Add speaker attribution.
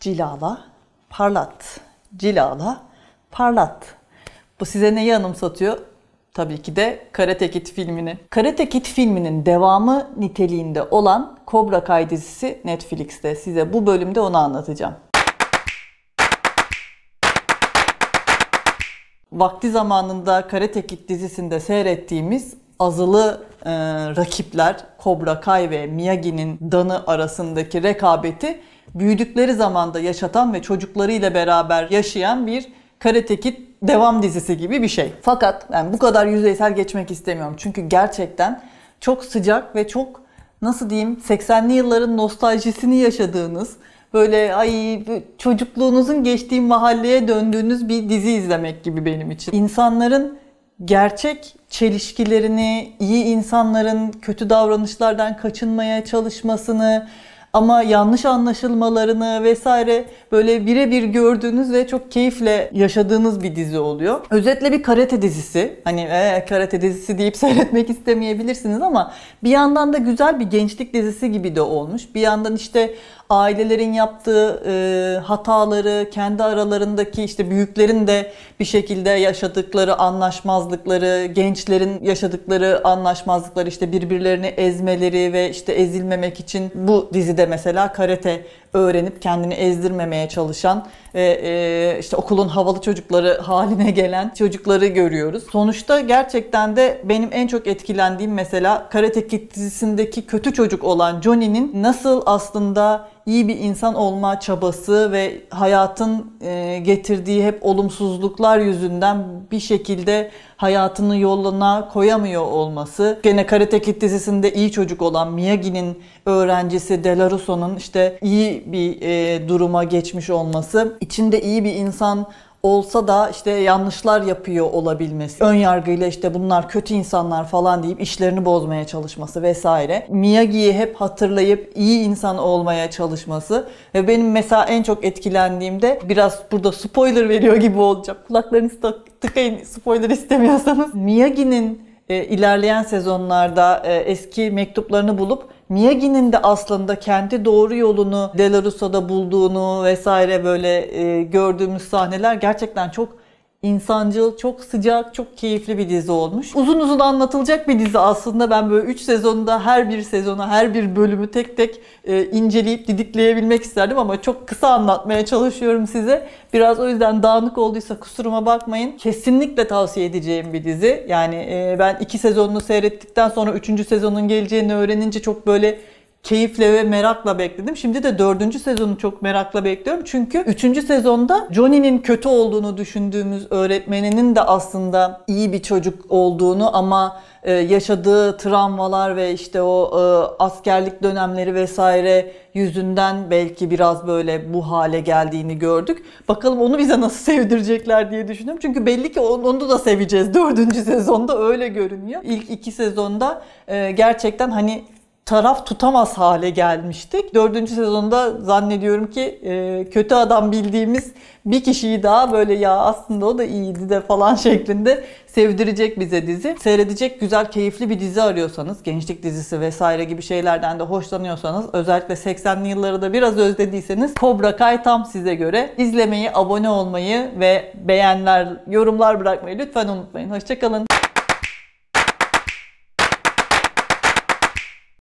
Speaker 1: Cilala, parlat. Cilala, parlat. Bu size neyi anımsatıyor? Tabii ki de Karate Kid filmini. Karate Kid filminin devamı niteliğinde olan Cobra Kai dizisi Netflix'te. Size bu bölümde onu anlatacağım. Vakti zamanında Karate Kid dizisinde seyrettiğimiz azılı e, rakipler Cobra Kai ve Miyagi'nin Dan'ı arasındaki rekabeti büyüdükleri zamanda yaşatan ve çocuklarıyla beraber yaşayan bir Karate Kid devam dizisi gibi bir şey. Fakat yani bu kadar yüzeysel geçmek istemiyorum. Çünkü gerçekten çok sıcak ve çok nasıl diyeyim 80'li yılların nostaljisini yaşadığınız böyle ay çocukluğunuzun geçtiği mahalleye döndüğünüz bir dizi izlemek gibi benim için. İnsanların gerçek çelişkilerini, iyi insanların kötü davranışlardan kaçınmaya çalışmasını ama yanlış anlaşılmalarını vesaire böyle birebir gördüğünüz ve çok keyifle yaşadığınız bir dizi oluyor. Özetle bir karate dizisi. Hani ee, karate dizisi deyip seyretmek istemeyebilirsiniz ama bir yandan da güzel bir gençlik dizisi gibi de olmuş. Bir yandan işte ailelerin yaptığı e, hataları, kendi aralarındaki işte büyüklerin de bir şekilde yaşadıkları anlaşmazlıkları, gençlerin yaşadıkları anlaşmazlıkları işte birbirlerini ezmeleri ve işte ezilmemek için bu dizide mesela karate öğrenip kendini ezdirmemeye çalışan ve e, işte okulun havalı çocukları haline gelen çocukları görüyoruz. Sonuçta gerçekten de benim en çok etkilendiğim mesela Karate Kid dizisindeki kötü çocuk olan Johnny'nin nasıl aslında iyi bir insan olma çabası ve hayatın e, getirdiği hep olumsuzluklar yüzünden bir şekilde hayatını yoluna koyamıyor olması. Gene Karate Kid dizisinde iyi çocuk olan Miyagi'nin öğrencisi Delaruso'nun işte iyi bir e, duruma geçmiş olması, içinde iyi bir insan olsa da işte yanlışlar yapıyor olabilmesi, ön yargıyla işte bunlar kötü insanlar falan deyip işlerini bozmaya çalışması vesaire. Miyagi'yi hep hatırlayıp iyi insan olmaya çalışması ve benim mesela en çok etkilendiğimde biraz burada spoiler veriyor gibi olacak. Kulaklarınızı tıkayın spoiler istemiyorsanız. Miyagi'nin e, ilerleyen sezonlarda e, eski mektuplarını bulup Miyagi'nin de aslında kendi doğru yolunu Delarusa'da bulduğunu vesaire böyle e, gördüğümüz sahneler gerçekten çok insancıl, çok sıcak, çok keyifli bir dizi olmuş. Uzun uzun anlatılacak bir dizi aslında. Ben böyle 3 sezonda her bir sezonu her bir bölümü tek tek e, inceleyip didikleyebilmek isterdim ama çok kısa anlatmaya çalışıyorum size. Biraz o yüzden dağınık olduysa kusuruma bakmayın. Kesinlikle tavsiye edeceğim bir dizi. Yani e, ben 2 sezonunu seyrettikten sonra 3. sezonun geleceğini öğrenince çok böyle keyifle ve merakla bekledim. Şimdi de dördüncü sezonu çok merakla bekliyorum. Çünkü üçüncü sezonda Johnny'nin kötü olduğunu düşündüğümüz öğretmeninin de aslında iyi bir çocuk olduğunu ama e, yaşadığı travmalar ve işte o e, askerlik dönemleri vesaire yüzünden belki biraz böyle bu hale geldiğini gördük. Bakalım onu bize nasıl sevdirecekler diye düşünüyorum. Çünkü belli ki onu da seveceğiz. Dördüncü sezonda öyle görünüyor. İlk iki sezonda e, gerçekten hani taraf tutamaz hale gelmiştik. Dördüncü sezonda zannediyorum ki e, kötü adam bildiğimiz bir kişiyi daha böyle ya aslında o da iyiydi de falan şeklinde sevdirecek bize dizi. Seyredecek güzel, keyifli bir dizi arıyorsanız, gençlik dizisi vesaire gibi şeylerden de hoşlanıyorsanız, özellikle 80'li yılları da biraz özlediyseniz Cobra Kai tam size göre. İzlemeyi, abone olmayı ve beğenler, yorumlar bırakmayı lütfen unutmayın. Hoşçakalın.